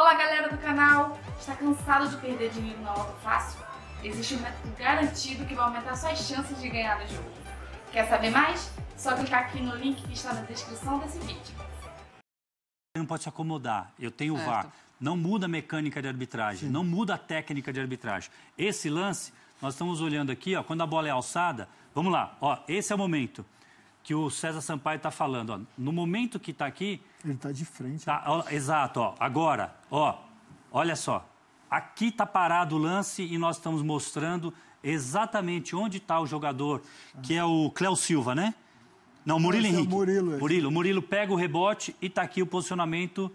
Olá galera do canal! Está cansado de perder dinheiro na Loto Fácil? Existe um método garantido que vai aumentar suas chances de ganhar no jogo. Quer saber mais? Só clicar aqui no link que está na descrição desse vídeo. Não pode se acomodar, eu tenho o VAR. Não muda a mecânica de arbitragem, Sim. não muda a técnica de arbitragem. Esse lance, nós estamos olhando aqui, ó, quando a bola é alçada, vamos lá, ó, esse é o momento que o César Sampaio está falando. Ó, no momento que está aqui. Ele está de frente. Tá, ó, exato, ó, agora, ó, olha só. Aqui está parado o lance e nós estamos mostrando exatamente onde está o jogador, que é o Cléo Silva, né? Não, Murilo Esse Henrique. É o Murilo, Murilo, Murilo pega o rebote e está aqui o posicionamento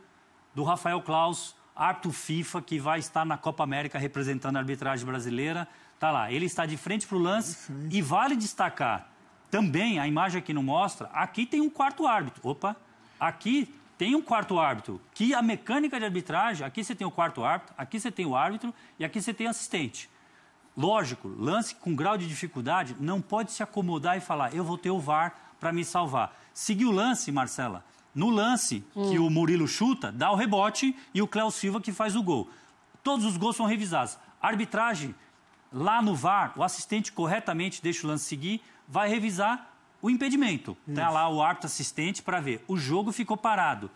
do Rafael Klaus, árbitro FIFA, que vai estar na Copa América representando a arbitragem brasileira. Tá lá, ele está de frente para o lance e vale destacar também, a imagem aqui não mostra, aqui tem um quarto árbitro. Opa, aqui tem um quarto árbitro, que a mecânica de arbitragem, aqui você tem o quarto árbitro, aqui você tem o árbitro e aqui você tem assistente. Lógico, lance com grau de dificuldade não pode se acomodar e falar, eu vou ter o VAR para me salvar. Seguiu o lance, Marcela. No lance hum. que o Murilo chuta, dá o rebote e o Cléo Silva que faz o gol. Todos os gols são revisados. Arbitragem Lá no VAR, o assistente corretamente deixa o lance seguir, vai revisar o impedimento. Está lá o árbitro assistente para ver. O jogo ficou parado.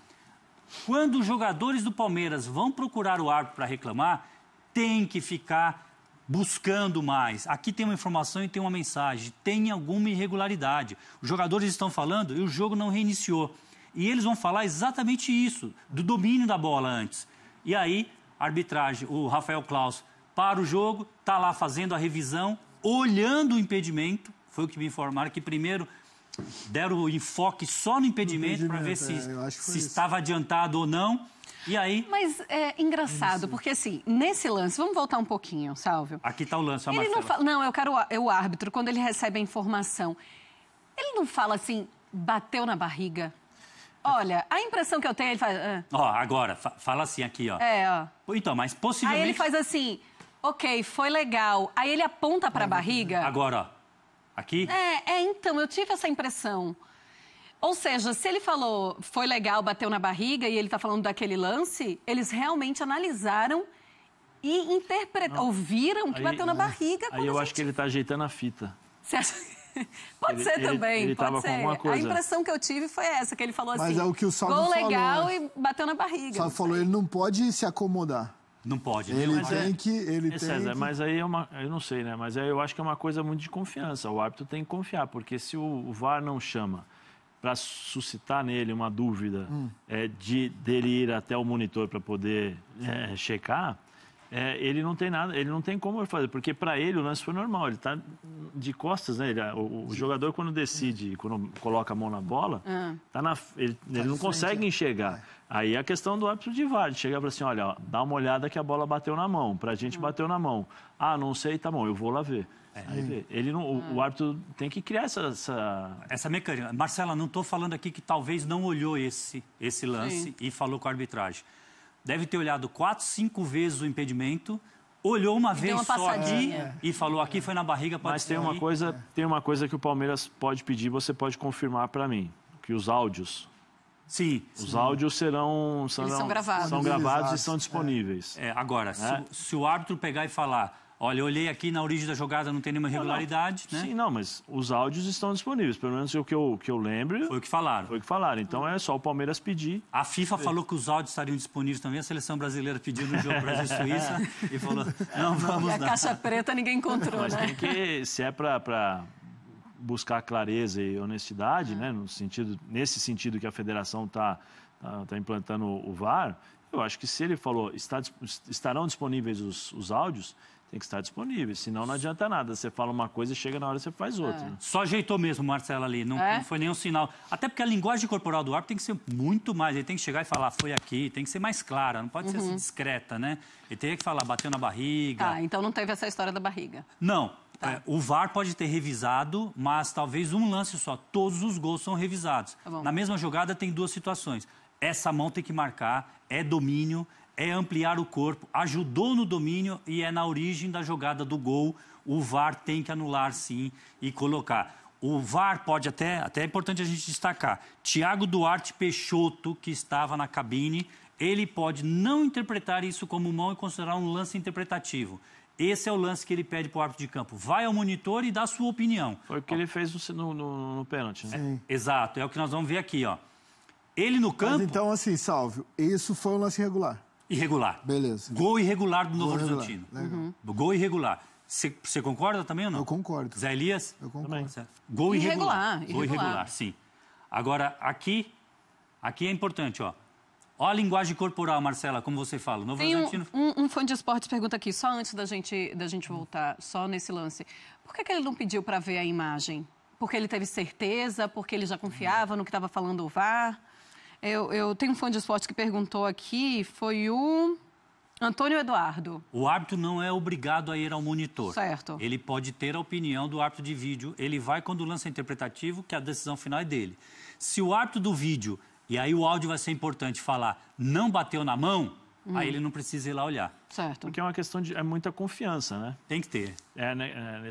Quando os jogadores do Palmeiras vão procurar o árbitro para reclamar, tem que ficar buscando mais. Aqui tem uma informação e tem uma mensagem. Tem alguma irregularidade. Os jogadores estão falando e o jogo não reiniciou. E eles vão falar exatamente isso, do domínio da bola antes. E aí, a arbitragem, o Rafael Claus para o jogo, está lá fazendo a revisão, olhando o impedimento. Foi o que me informaram que primeiro deram o enfoque só no impedimento, para ver se, é, se estava adiantado ou não. E aí? Mas é engraçado, porque assim, nesse lance, vamos voltar um pouquinho, Salvio. Aqui está o lance, a ele não, fala, não, eu quero é o árbitro, quando ele recebe a informação. Ele não fala assim, bateu na barriga. Olha, a impressão que eu tenho, ele faz. Ah. Ó, agora, fa fala assim aqui, ó. É, ó. Então, mas possivelmente. Aí ele faz assim. Ok, foi legal. Aí ele aponta para a barriga. Agora, ó. Aqui? É, é, então, eu tive essa impressão. Ou seja, se ele falou foi legal, bateu na barriga e ele está falando daquele lance, eles realmente analisaram e interpretaram, ouviram que aí, bateu na é. barriga. Aí eu gente... acho que ele está ajeitando a fita. Você acha? Pode ele, ser também, ele, ele pode ser. A impressão que eu tive foi essa, que ele falou Mas assim. Mas é o que o Salvo gol falou. legal é. e bateu na barriga. Salvo falou, ele não pode se acomodar. Não pode. Né? Ele mas tem é, que. Ele é, César, que... mas aí é uma. Eu não sei, né? Mas aí eu acho que é uma coisa muito de confiança. O árbitro tem que confiar, porque se o VAR não chama para suscitar nele uma dúvida hum. é, de dele ir até o monitor para poder é, checar, é, ele não tem nada, ele não tem como fazer, porque para ele o lance foi normal, ele está de costas, né? Ele, é, o, o, jogador quando decide, quando coloca a mão na bola, ah. tá na, ele, tá ele não consegue é. enxergar. Aí a questão do árbitro de VAR, chegar para assim, olha, ó, dá uma olhada que a bola bateu na mão, para a gente ah. bateu na mão. Ah, não sei, tá bom, eu vou lá ver. É. Ele não, o, ah. o, árbitro tem que criar essa. Essa, essa mecânica. Marcela, não estou falando aqui que talvez não olhou esse, esse lance Sim. e falou com a arbitragem deve ter olhado quatro, cinco vezes o impedimento, olhou uma vez uma só aqui é, é. e falou aqui foi na barriga para Mas tem uma coisa, tem uma coisa que o Palmeiras pode pedir, você pode confirmar para mim, que os áudios Sim. Os sim. áudios serão, serão são gravados, são gravados e são disponíveis. É. É, agora, né? se, se, o árbitro pegar e falar olha, eu olhei aqui na origem da jogada, não tem nenhuma irregularidade, não, não. né? Sim, não, mas os áudios estão disponíveis, pelo menos o que eu, que eu lembro. Foi o que falaram. Foi o que falaram, então é só o Palmeiras pedir. A FIFA falou que os áudios estariam disponíveis também, a seleção brasileira pediu no jogo Brasil-Suíça e falou, não vamos e a caixa preta ninguém encontrou, mas né? tem que, se é para buscar clareza e honestidade, é. né, no sentido, nesse sentido que a federação está tá, tá implantando o VAR, eu acho que se ele falou, está, estarão disponíveis os, os áudios, tem que estar disponível, senão não adianta nada. Você fala uma coisa e chega na hora você faz é. outra. É. Só ajeitou mesmo, Marcelo, ali. Não, é? não, foi nenhum sinal. Até porque a linguagem corporal do árbitro tem que ser muito mais. Ele tem que chegar e falar, foi aqui, tem que ser mais clara, não pode uhum. ser assim, uhum. discreta, né? Ele teria que falar, bateu na barriga. Ah, então não teve essa história da barriga. Não. Tá. É, o VAR pode ter revisado, mas talvez um lance só. Todos os gols são revisados. Tá Na mesma jogada tem duas situações. Essa mão tem que marcar, é domínio, é ampliar o corpo, ajudou no domínio e é na origem da jogada do gol. O VAR tem que anular sim e colocar. O VAR pode até, até é importante a gente destacar. Tiago Duarte Peixoto, que estava na cabine, ele pode não interpretar isso como mão e considerar um lance interpretativo. Esse é o lance que ele pede para o árbitro de campo. Vai ao monitor e dá a sua opinião. Foi o que ó. ele fez no, no, no pênalti. Né? É, exato, é o que nós vamos ver aqui. Ó. Ele no campo... Mas então, assim, Salvio, isso foi um lance irregular? irregular. Beleza. Gol irregular do Novo Horizontino. Legal. Uhum. Gol irregular. Você concorda também ou não? Eu concordo. Zé Elias? Eu concordo. Tá certo. Gol irregular. irregular. Gol irregular, sim. Agora, aqui, aqui é importante, ó. Olha a linguagem corporal, Marcela, como você fala. Novo Tem Horizontino... um, um, um, fã de Esporte pergunta aqui, só antes da gente, da gente voltar, só nesse lance. Por que, que ele não pediu para ver a imagem? Porque ele teve certeza? Porque ele já confiava no que estava falando o VAR? Eu, eu tenho um fã de esporte que perguntou aqui, foi o. Antônio Eduardo. O árbitro não é obrigado a ir ao monitor. Certo. Ele pode ter a opinião do árbitro de vídeo. Ele vai quando lança interpretativo, que a decisão final é dele. Se o árbitro do vídeo, e aí o áudio vai ser importante falar, não bateu na mão, hum. aí ele não precisa ir lá olhar. Certo. Porque é uma questão de. é muita confiança, né? Tem que ter. É, né, é,